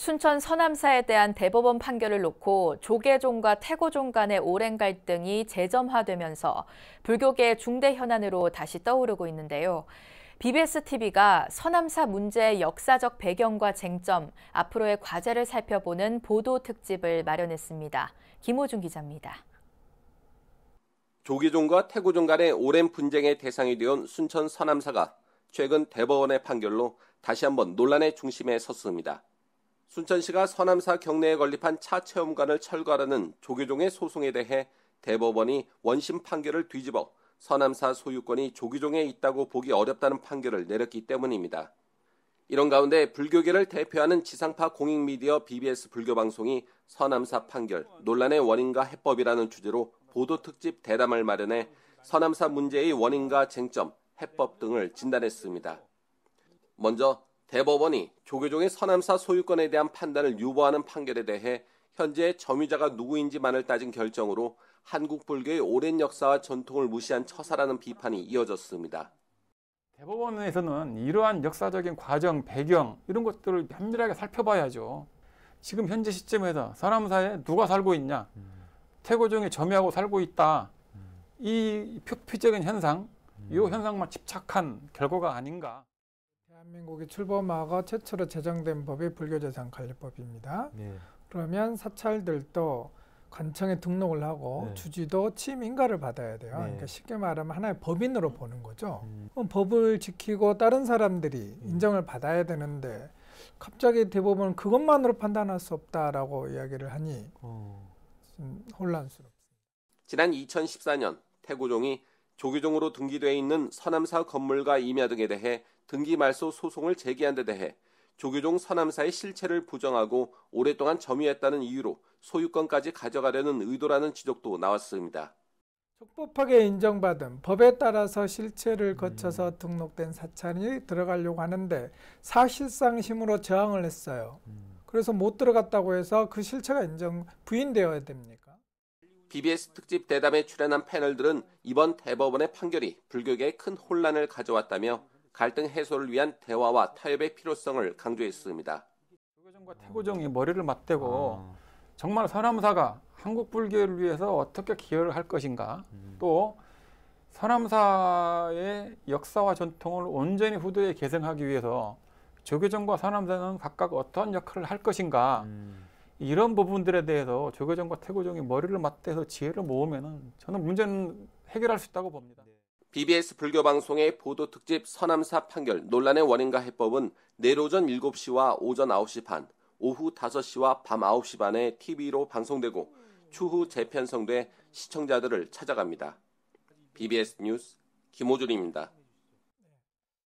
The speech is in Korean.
순천 서남사에 대한 대법원 판결을 놓고 조계종과 태고종 간의 오랜 갈등이 재점화되면서 불교계의 중대 현안으로 다시 떠오르고 있는데요. BBS TV가 서남사 문제의 역사적 배경과 쟁점, 앞으로의 과제를 살펴보는 보도 특집을 마련했습니다. 김호중 기자입니다. 조계종과 태고종 간의 오랜 분쟁의 대상이 되온 순천 서남사가 최근 대법원의 판결로 다시 한번 논란의 중심에 섰습니다. 순천시가 서남사 경내에 건립한 차 체험관을 철거하라는 조규종의 소송에 대해 대법원이 원심 판결을 뒤집어 서남사 소유권이 조규종에 있다고 보기 어렵다는 판결을 내렸기 때문입니다. 이런 가운데 불교계를 대표하는 지상파 공익미디어 BBS 불교방송이 서남사 판결, 논란의 원인과 해법이라는 주제로 보도특집 대담을 마련해 서남사 문제의 원인과 쟁점, 해법 등을 진단했습니다. 먼저 대법원이 조계종의 서남사 소유권에 대한 판단을 유보하는 판결에 대해 현재 점유자가 누구인지만을 따진 결정으로 한국 불교의 오랜 역사와 전통을 무시한 처사라는 비판이 이어졌습니다. 대법원에서는 이러한 역사적인 과정, 배경 이런 것들을 면밀하게 살펴봐야죠. 지금 현재 시점에서 서남사에 누가 살고 있냐, 태고종이 음. 점유하고 살고 있다. 음. 이 표피적인 현상, 이 음. 현상만 집착한 결과가 아닌가. 대한민국이 출범하고 최초로 제정된 법이 불교재산관리법입니다. 네. 그러면 사찰들도 관청에 등록을 하고 네. 주지도 취임인가를 받아야 돼요. 네. 그러니까 쉽게 말하면 하나의 법인으로 보는 거죠. 음. 법을 지키고 다른 사람들이 음. 인정을 받아야 되는데 갑자기 대법원 그것만으로 판단할 수 없다라고 이야기를 하니 어. 혼란스럽습니다. 지난 2014년 태고종이 조규종으로 등기되어 있는 서남사 건물과 임야 등에 대해 등기 말소 소송을 제기한 데 대해 조규종 서남사의 실체를 부정하고 오랫동안 점유했다는 이유로 소유권까지 가져가려는 의도라는 지적도 나왔습니다. 촉법하게 인정받은 법에 따라서 실체를 거쳐서 음. 등록된 사찰이 들어가려고 하는데 사실상 힘으로 저항을 했어요. 음. 그래서 못 들어갔다고 해서 그 실체가 인정 부인되어야 됩니까? BBS 특집 대담에 출연한 패널들은 이번 대법원의 판결이 불교계에 큰 혼란을 가져왔다며 갈등 해소를 위한 대화와 타협의 필요성을 강조했습니다. 불교정과 태고정이 머리를 맞대고 아. 정말 서남사가 한국 불교를 위해서 어떻게 기여를 할 것인가 음. 또 서남사의 역사와 전통을 온전히 후대에 계승하기 위해서 조교정과 서남사는 각각 어떤 역할을 할 것인가 음. 이런 부분들에 대해서 조교정과태고정이 머리를 맞대서 지혜를 모으면 저는 문제는 해결할 수 있다고 봅니다. 네. BBS 불교 방송의 보도 특집 서남사 판결 논란의 원인과 해법은 내일 오전 7시와 오전 9시 반, 오후 5시와 밤 9시 반에 TV로 방송되고 추후 재편성돼 시청자들을 찾아갑니다. BBS 뉴스 김호준입니다.